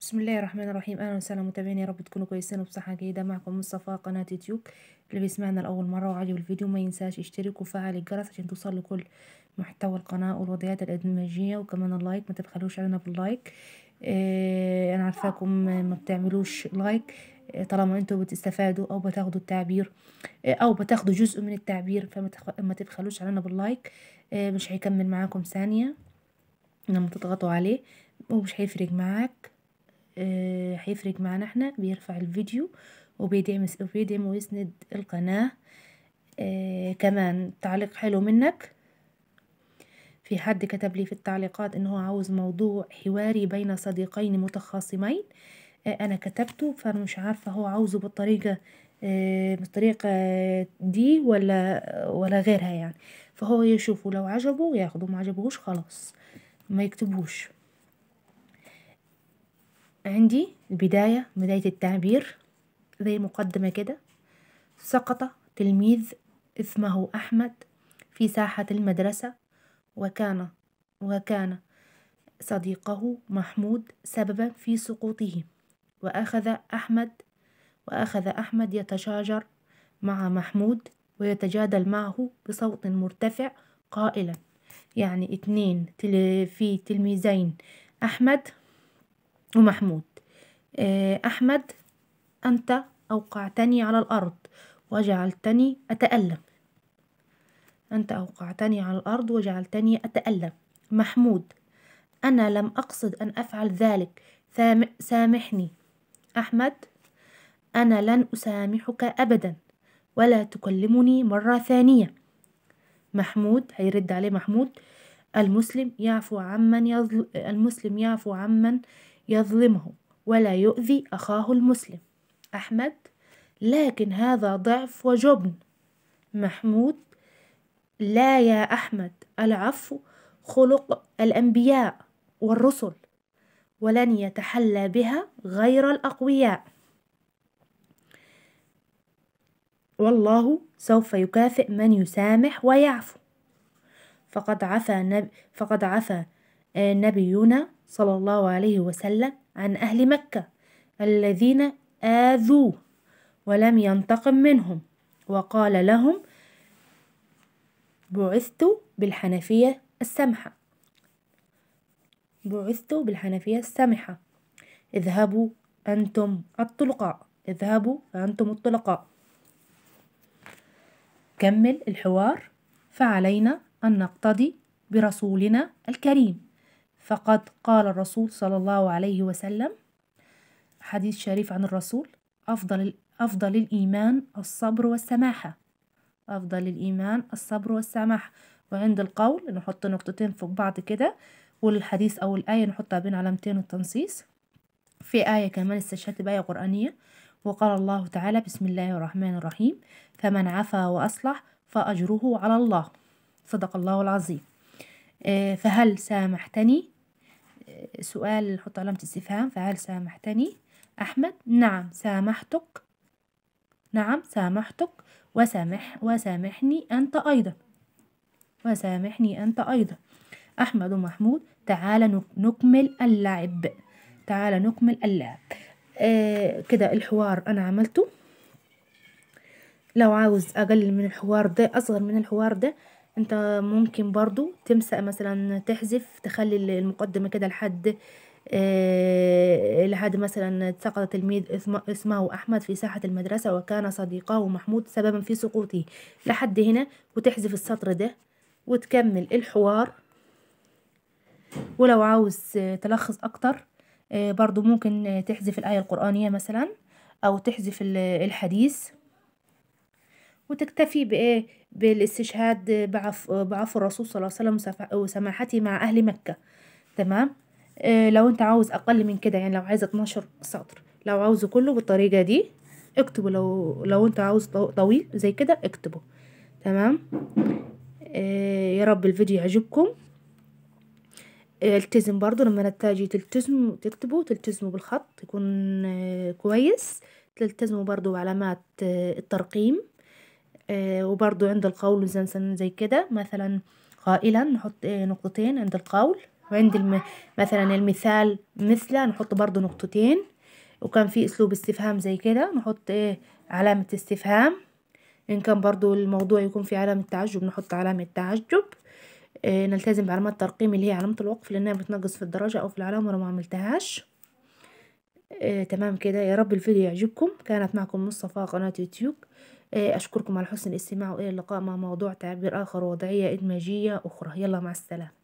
بسم الله الرحمن الرحيم اهلا وسهلا متابعيني يا رب تكونوا كويسين وبصحه جيده معكم مصطفى قناه يوتيوب اللي بيسمعنا لاول مره وعجب الفيديو ما ينساش يشترك وفعل الجرس عشان توصل لكل محتوى القناه والوضعيات الادماجيه وكمان اللايك ما تبخلوش علينا باللايك آه انا عارفاكم ما بتعملوش لايك آه، طالما انتوا بتستفادوا او بتاخدوا التعبير آه، او بتاخدوا جزء من التعبير فما تبخلوش علينا باللايك آه مش هيكمل معاكم ثانيه لما تضغطوا عليه ومش هيفرق معاك آه، هيفرق معانا احنا بيرفع الفيديو وبيدعم وبيدعم ويسند القناة آه، كمان تعليق حلو منك في حد كتب لي في التعليقات انه عاوز موضوع حواري بين صديقين متخاصمين آه، انا كتبته فانا مش عارفة هو عاوزه بالطريقة بالطريقة دي ولا ولا غيرها يعني فهو يشوفه لو عجبه ياخده ما عجبهوش خلاص ما يكتبوش عندي البداية بداية التعبير زي مقدمة كده سقط تلميذ اسمه أحمد في ساحة المدرسة وكان وكان صديقه محمود سببا في سقوطه وأخذ أحمد وأخذ أحمد يتشاجر مع محمود ويتجادل معه بصوت مرتفع قائلا يعني اتنين في تلميذين أحمد ومحمود آه، أحمد أنت أوقعتني على الأرض وجعلتني أتألم أنت أوقعتني على الأرض وجعلتني أتألم محمود أنا لم أقصد أن أفعل ذلك سامحني أحمد أنا لن أسامحك أبدا ولا تكلمني مرة ثانية محمود هيرد عليه محمود المسلم يعفو عمن يظلم المسلم يعفو عمن يظلمه ولا يؤذي أخاه المسلم أحمد لكن هذا ضعف وجبن محمود لا يا أحمد العفو خلق الأنبياء والرسل ولن يتحلى بها غير الأقوياء والله سوف يكافئ من يسامح ويعفو فقد عفى, نب... فقد عفى نبينا صلى الله عليه وسلم عن أهل مكة الذين آذوه ولم ينتقم منهم وقال لهم بعثت بالحنفية السمحة بعثت بالحنفية السمحة اذهبوا أنتم الطلقاء اذهبوا فأنتم الطلقاء كمل الحوار فعلينا أن نقتضي برسولنا الكريم فقد قال الرسول صلى الله عليه وسلم حديث شريف عن الرسول أفضل, أفضل الإيمان الصبر والسماحة أفضل الإيمان الصبر والسماحة وعند القول نحط نقطتين فوق بعض كده والحديث أو الآية نحطها بين علامتين التنصيص في آية كمان استشهدت بآية قرآنية وقال الله تعالى بسم الله الرحمن الرحيم فمن عفا وأصلح فأجره على الله صدق الله العظيم آه، فهل سامحتني سؤال حط علامة استفهام فهل سامحتني أحمد نعم سامحتك نعم سامحتك وسامح وسامحني أنت أيضا وسامحني أنت أيضا أحمد ومحمود تعال نكمل اللعب تعال نكمل اللعب آه كده الحوار أنا عملته لو عاوز أقلل من الحوار ده أصغر من الحوار ده انت ممكن برضو تمسك مثلا تحذف تخلي المقدمة كده لحد آه لحد مثلا سقط تلميذ اسمه أحمد في ساحة المدرسة وكان صديقه محمود سببا في سقوطه لحد هنا وتحذف السطر ده وتكمل الحوار ولو عاوز تلخص أكتر آه، برضو ممكن تحذف الآية القرآنية مثلا أو تحذف الحديث وتكتفي بإيه بالاستشهاد بعفو الرسول صلى الله عليه وسلم وسماحته مع أهل مكة تمام إيه لو أنت عاوز أقل من كده يعني لو عايز 12 سطر لو عاوزه كله بالطريقة دي اكتبه لو لو أنت عاوز طويل زي كده اكتبه تمام إيه يا رب الفيديو يعجبكم آه، التزم برضو لما نتاجي تلتزم تكتبوا تلتزموا بالخط يكون آه، كويس تلتزموا برضو علامات آه، الترقيم آه، وبرضو عند القول مثلا زي كده مثلا قائلا نحط آه، نقطتين عند القول وعند الم... مثلا المثال مثل نحط برضو نقطتين وكان في اسلوب استفهام زي كده نحط آه، علامة استفهام ان كان برضو الموضوع يكون في علامة تعجب نحط علامة تعجب نلتزم بعلامات الترقيم اللي هي علامة الوقف لأنها بتنقص في الدرجة أو في العلامة ولو ما عملتهاش تمام كده يا رب الفيديو يعجبكم كانت معكم مصطفى قناة يوتيوب آه، أشكركم على حسن الاستماع وإلى اللقاء مع موضوع تعبير آخر ووضعية إدماجية أخرى يلا مع السلامة